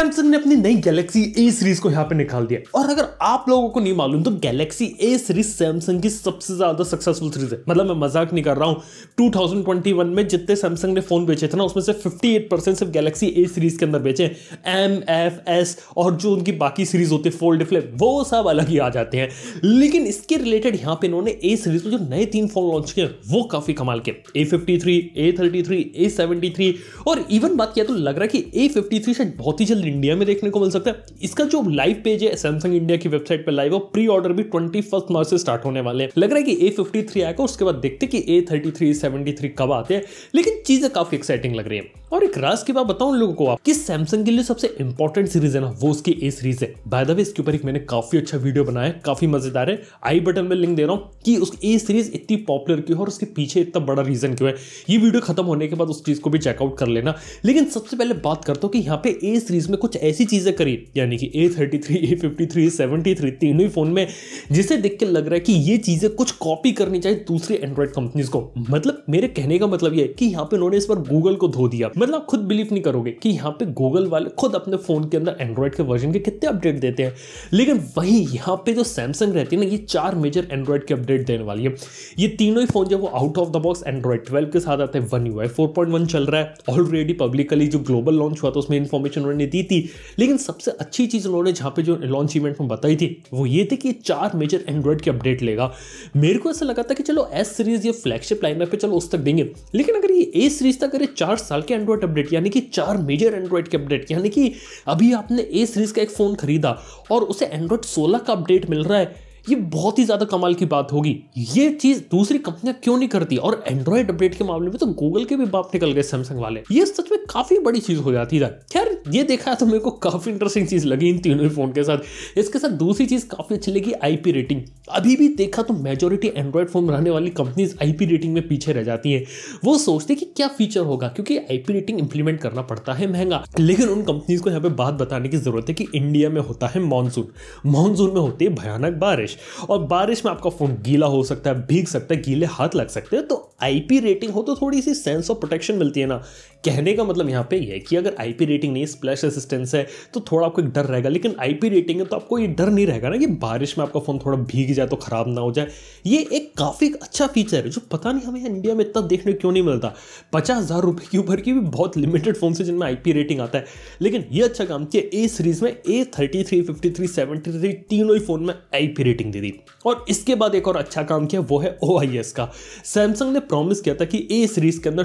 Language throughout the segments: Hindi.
सैमसंग ने अपनी नई गैलेक्सी ए सीरीज को यहाँ पे निकाल दिया और अगर आप लोगों को नहीं मालूम तो गैलेक्सी ए सीरीज सैमसंग की सबसे ज़्यादा सक्सेसफुल सीरीज है मतलब मैं मजाक नहीं कर रहा हूँ 2021 में जितने सैमसंग ने फ़ोन बेचे थे ना उसमें से 58 परसेंट सिर्फ गैलेक्सी ए सीरीज के अंदर बेचे एम एफ एस और जो उनकी बाकी सीरीज होती है फोल्ड फ्लिप वो सब अलग ही आ जाते हैं लेकिन इसके रिलेटेड यहाँ पे इन्होंने ए सीरीज में जो नए तीन फ़ोन लॉन्च किए वो काफ़ी कमाल के ए फिफ्टी थ्री और इवन बात किया तो लग रहा है कि ए फिफ्टी बहुत ही जल्द इंडिया में देखने को मिल सकता है इसका जो लाइव पेज है सैमसंग इंडिया की वेबसाइट पर लाइव है प्री ऑर्डर भी ट्वेंटी मार्च से स्टार्ट होने वाले हैं लग रहा है कि ए फिफ्टी थ्री आएगा उसके बाद देखते कि A thirty three seventy three कब आते हैं लेकिन चीज़ें काफ़ी एक्साइटिंग लग रही है और एक राज की बात बताऊं लोगों को आप कि सैमसंग के लिए सबसे इंपॉर्टेंट सीरीज है ना वो उसकी ए सीरीज है बाय द वे इसके ऊपर एक मैंने काफी अच्छा वीडियो बनाया काफी मजेदार है आई बटन में लिंक दे रहा हूँ कि उसकी ए सीरीज इतनी पॉपुलर क्यों है और उसके पीछे इतना बड़ा रीजन क्यों है ये वीडियो खत्म होने के बाद उस चीज को भी चेकआउट कर लेना लेकिन सबसे पहले बात करता हूँ कि यहाँ पे ए सीरीज में कुछ ऐसी चीजें करी यानी कि A thirty three A fifty three seventy three तीनों ही फोन में जिसे देख के लग रहा है कि ये चीजें कुछ कॉपी करनी चाहिए दूसरी एंड्रॉइड कंपनीज को मतलब मेरे कहने का मतलब ये है कि यहाँ पे उन्होंने इस पर गूगल को धो दिया मतलब आप खुद बिलीव नहीं करोगे कि यहाँ पे गूगल वाले खुद अपने फ़ोन के अंदर एंड्रॉयड के वर्जन के कितने अपडेट देते हैं लेकिन वहीं यहाँ पे जो सैमसंग रहती है ना ये चार मेजर एंड्रॉयड के अपडेट देने वाली है ये तीनों ही फ़ोन जो वो out of the box Android twelve के साथ आते हैं one you I four point one चल रहा है ऑलरेडी पब्लिकली जो ग्लोबल लॉन्च हुआ था उसमें इन्फॉर्मेशन उन्होंने दी थी लेकिन सबसे अच्छी चीज़ उन्होंने जहाँ पे जो लॉन्च इवेंट में बताई थी वो ये थी कि चार मेजर एंड्रॉयड के अपडेट लेगा मेरे को ऐसा लगा था कि चलो एस सीरीज़ ये फ्लैगशिप लाइनअप पे चलो उस तक देंगे लेकिन अगर ये ए सीरीज़ तक अगर चार साल के एंड्रॉइड एंड्रॉयड अपडेट यानी कि चार मेजर एंड्रॉयड के अपडेट यानी कि अभी आपने ए सीरीज़ का एक फ़ोन खरीदा और उसे एंड्रॉयड सोलह का अपडेट मिल रहा है ये बहुत ही ज़्यादा कमाल की बात होगी ये चीज़ दूसरी कंपनियां क्यों नहीं करती और एंड्रॉयड अपडेट के मामले में तो गूगल के भी बाप निकल गए सैमसंग वाले ये सच में काफ़ी बड़ी चीज़ हो जाती है खैर ये देखा तो मेरे को काफ़ी इंटरेस्टिंग चीज़ लगी इन तीनों फ़ोन के साथ इसके साथ दूसरी चीज़ काफ़ी अच्छी लगी आईपी रेटिंग अभी भी देखा तो मेजोरिटी एंड्रॉयड फ़ोन रहने वाली कंपनीज आईपी रेटिंग में पीछे रह जाती हैं वो सोचते कि क्या फीचर होगा क्योंकि आईपी रेटिंग इंप्लीमेंट करना पड़ता है महंगा लेकिन उन कंपनीज को यहाँ पे बात बताने की ज़रूरत है कि इंडिया में होता है मानसून मानसून में होती है भयानक बारिश और बारिश में आपका फ़ोन गीला हो सकता है भीग सकता है गीले हाथ लग सकते हैं तो आईपी रेटिंग हो तो थोड़ी सी सेंस ऑफ प्रोटेक्शन मिलती है ना कहने का मतलब यहाँ पे यह है कि अगर आईपी रेटिंग नहीं स्प्लैश असिस्टेंस है तो थोड़ा आपको एक डर रहेगा लेकिन आई रेटिंग है तो आपको ये डर नहीं रहेगा ना कि बारिश में आपका फ़ोन थोड़ा भीग जाए तो ख़राब ना हो जाए ये एक काफ़ी अच्छा फीचर है जो पता नहीं हमें इंडिया में इतना देखने क्यों नहीं मिलता पचास हज़ार रुपये के ऊपर की भी बहुत लिमिटेड फ़ोन से जिनमें आई रेटिंग आता है लेकिन ये अच्छा काम किया ए सीरीज़ में A thirty three fifty three seventy three तीनों ही फ़ोन में आई रेटिंग दे दी और इसके बाद एक और अच्छा काम किया वो है ओ का सैमसंग ने प्रॉमिस किया था कि ए सीरीज़ के अंदर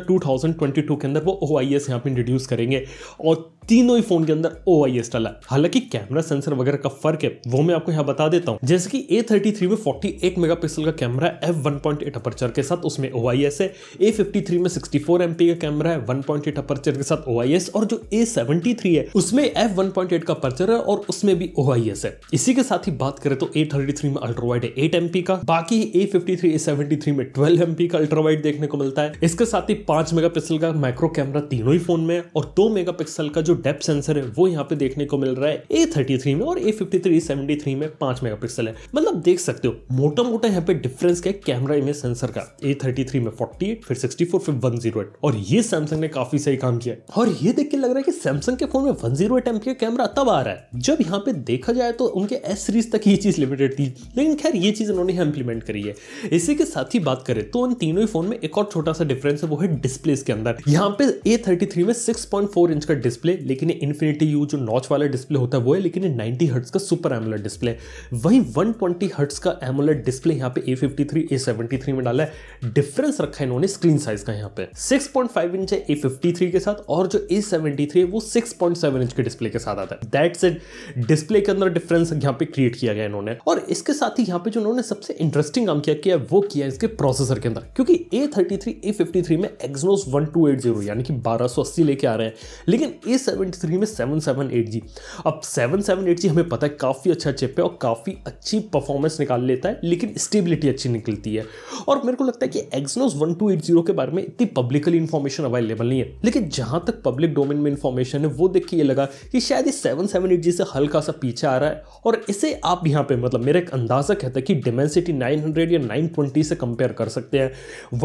टू के अंदर वो ओ आई एस यहाँ पर इंट्रोड्यूस करेंगे और तीनों ही फोन के अंदर ओ आई एस डाला हालांकि कैमरा सेंसर वगैरह का फर्क है वो मैं आपको यहाँ बता देता हूँ जैसे कि ए थर्टी थ्री में फोर्टी एट मेगा पिक्सल का कैमरा है F one point eight aperture के साथ उसमें ओ आई एस है ए फिफ्टी थ्री में सिक्सटी फोर एम पी का कैमरा है वन पॉइंट एट अपर्चर के साथ ओ आई एस और जो ए सेवेंटी थ्री है उसमें एफ वन पॉइंट एट का अपर्चर है और उसमें भी ओ आई एस है इसी के साथ ही बात करें तो ए थर्टी थ्री में अल्ट्रावाइड है एट एम पी का बाकी A fifty three A seventy three में ट्वेल्व एम पी का अल्ट्रावाइड देखने को मिलता है इसके साथ ही पांच मेगा पिक्सल का माइक्रो कैमरा तीनों ही फोन में है और दो मेगा पिक्सल का जो डेप सेंसर है वो यहाँ पे देखने को मिल रहा है ए थर्टी थ्री में और A fifty three seventy three में पांच मेगापिक्सल है मतलब देख सकते हो मोटा मोटा यहाँ पे डिफरेंस क्या कैमरा इमेज सेंसर का ए थर्टी थ्री में फोर्टी एट फिर सिक्सटी फोर फिर वन जीरो एट और ये सैमसंग ने काफी सही काम किया और ये देख के लग रहा है कि सैमसंग के फोन में one zero eight MP camera तब आ रहा है जब यहाँ पे देखा जाए तो उनके एस सीरीज तक ये चीज लिमिटेड थी लेकिन खैर ये चीज उन्होंने इंप्लीमेंट करी है इसी के साथ ही बात करें तो उन तीनों ही फोन में एक और छोटा सा डिफरेंस है वो है डिस्प्ले के अंदर यहाँ पे ए थर्टी थ्री में सिक्स पॉइंट फोर इंच का डिस्प्ले लेकिन इन्फिनिटी यू जो नॉच वाला डिस्प्ले होता है वो है लेकिन ये 90 हर्ट्स का सुपर एमुलेट डिस्प्ले वही 120 हर्ट्स का एमुलेट डिस्प्ले यहाँ पे A fifty three A seventy three में डाला है डिफरेंस रखा है इन्होंने स्क्रीन साइज का यहाँ पे 6.5 इंच है ए फिफ्टी थ्री के साथ और जो ए सेवेंटी थ्री है वो 6.7 इंच के डिस्प्ले के साथ आता है दैट्स इट डिस्प्ले के अंदर डिफरेंस यहाँ पे क्रिएट किया गया इन्होंने और इसके साथ ही यहाँ पे जो उन्होंने सबसे इंटरेस्टिंग काम किया किया वो किया इसके प्रोसेसर के अंदर क्योंकि A thirty three A fifty three में Exynos one two eight zero यानी कि बारह सौ अस्सी लेके आ रहे हैं लेकिन ए सेवेंटी में सेवन सेवन एट जी अब सेवन सेवन एट जी हमें पता है काफ़ी अच्छा चिप है और काफ़ी अच्छी परफॉर्मेंस निकाल लेता है लेकिन स्टेबिलिटी अच्छी निकलती है और मेरे को लगता है कि Exynos one two eight zero के बारे में इतनी पब्लिकली इन्फॉर्मेशन अवेलेबल नहीं है लेकिन जहाँ तक पब्लिक डोमेन में इन्फॉर्मेशन है वो देख के ये लगा कि शायद ये सेवन सेवन एट जी से हल्का सा पीछे आ रहा है और इसे आप यहाँ पर मतलब मेरा एक अंदाज़ा कहता है कि डिमेंसिटी नाइन हंड्रेड या नाइन ट्वेंटी से कंपेयर कर सकते हैं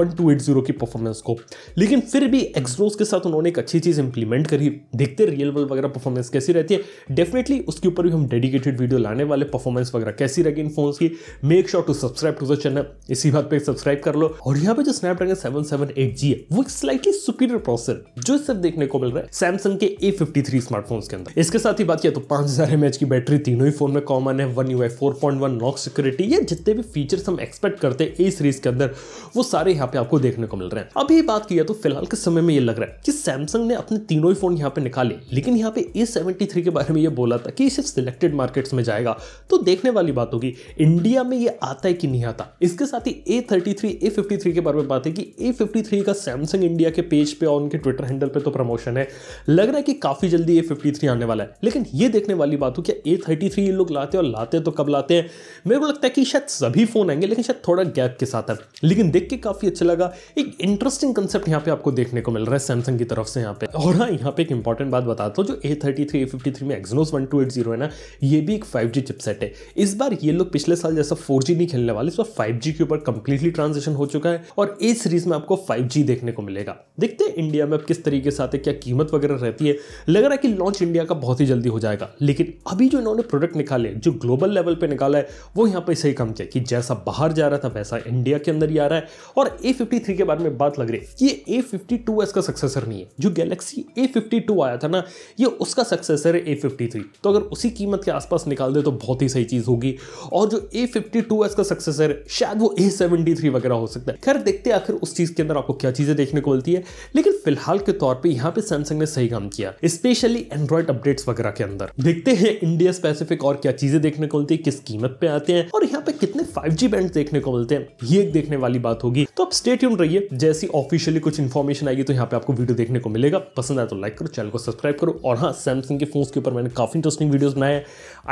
वन टू एट जीरो की परफॉर्मेंस को लेकिन फिर भी एक्सनोस के साथ उन्होंने एक अच्छी चीज़ इंप्लीमेंट करी देखते देखते हैं रियल वर्ल्ड वगैरह परफॉर्मेंस कैसी रहती है डेफिनेटली उसके ऊपर भी हम डेडिकेटेड वीडियो लाने वाले परफॉर्मेंस वगैरह कैसी रहेगी इन फोन की make sure to subscribe to the channel इसी बात पर सब्सक्राइब कर लो और यहाँ पे जो Snapdragon seven seven eight G है वो स्लाइटली सुपीरियर प्रोसेसर जो सब देखने को मिल रहा है सैमसंग के ए फिफ्टी थ्री स्मार्टफोन के अंदर इसके साथ ही बात किया तो पांच हजार एम एच की बैटरी तीनों ही फोन में कॉमन है one you I four point one knock security या जितने भी फीचर्स हम एक्सपेक्ट करते हैं ए सीरीज के अंदर वो सारे यहाँ पे आपको देखने को मिल रहे हैं अभी बात किया तो फिलहाल के समय में ये लग रहा है कि सैमसंग ने अपने तीनों ही फोन यहाँ पे निकाल ले लेकिन यहाँ पे ए सेवेंटी थ्री के बारे में ये बोला था कि ये सिर्फ सिलेक्टेड मार्केट्स में जाएगा तो देखने वाली बात होगी इंडिया में ये आता है कि नहीं आता इसके साथ ही A thirty three A fifty three के बारे में बात है कि ए फिफ्टी थ्री का सैमसंग इंडिया के पेज पे और उनके ट्विटर हैंडल पे तो प्रमोशन है लग रहा है कि काफ़ी जल्दी ए फिफ्टी थ्री आने वाला है लेकिन ये देखने वाली बात हो क्या ए थर्टी थ्री ये लोग लाते हैं और लाते तो कब लाते हैं मेरे को लगता है कि शायद सभी फ़ोन आएंगे लेकिन शायद थोड़ा गैप के साथ है लेकिन देख के काफ़ी अच्छा लगा एक इंटरेस्टिंग कंसेप्ट यहाँ पे आपको देखने को मिल रहा है सैमसंग की तरफ से यहाँ पे और हाँ यहाँ पे एक इंपॉर्टेंट बात बात बताता तो हूँ जो A thirty three A fifty three में Exynos one two eight zero है ना ये भी एक फाइव जी चिपसेट है इस बार ये लोग पिछले साल जैसा फोर जी नहीं खेलने वाले इस बार फाइव जी के ऊपर कंप्लीटली ट्रांजेक्शन हो चुका है और ए सीरीज में आपको फाइव जी देखने को मिलेगा देखते हैं इंडिया में अब किस तरीके से आते क्या कीमत वगैरह रहती है लग रहा है कि लॉन्च इंडिया का बहुत ही जल्दी हो जाएगा लेकिन अभी जो इन्होंने प्रोडक्ट निकाले जो ग्लोबल लेवल पर निकाला है वो यहाँ पर सही कम किया कि जैसा बाहर जा रहा था वैसा इंडिया के अंदर ही आ रहा है और ए फिफ्टी थ्री के बारे में बात लग रही है कि ए फिफ्टी टू इसका सक्सेसर नहीं है जो गैलेक्सी ए फिफ्टी टू आया था ना ये उसका सक्सेसर है ए फिफ्टी थ्री तो अगर उसी कीमत के आसपास निकाल दे तो बहुत ही सही चीज़ होगी और जो ए फिफ्टी टू एस का सक्सेसर है शायद वो ए सेवेंटी थ्री वगैरह हो सकता है खैर देखते आखिर उस चीज़ के अंदर आपको क्या चीज़ें देखने को मिलती है लेकिन फिलहाल के तौर पर यहाँ पे सैमसंग ने सही काम किया स्पेशली एंड्रॉइड अपडेट्स वगैरह के अंदर देखते हैं इंडिया स्पेसिफिक और क्या चीज़ें देखने को मिलती है किस कीमत पे आते हैं और यहाँ पे कितने फाइव जी बैंड देखने को मिलते हैं ये एक देखने वाली बात होगी तो आप स्टेट रहिए जैसी ऑफिशियली कुछ इन्फॉर्मेशन आएगी तो यहाँ पे आपको वीडियो देखने को मिलेगा पसंद आए तो लाइक करो चैनल को सब्सक्राइब करो और हाँ सैमसंग के फोन के ऊपर मैंने काफ़ी इंटरेस्टिंग वीडियोस बनाए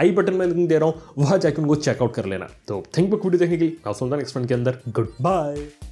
आई बटन में लिंक दे रहा हूँ वहाँ जाकर उनको चेकआउट कर लेना तो थैंक यू वीडियो देखने के लिए नेक्स्ट फ्रेंड के अंदर गुड बाय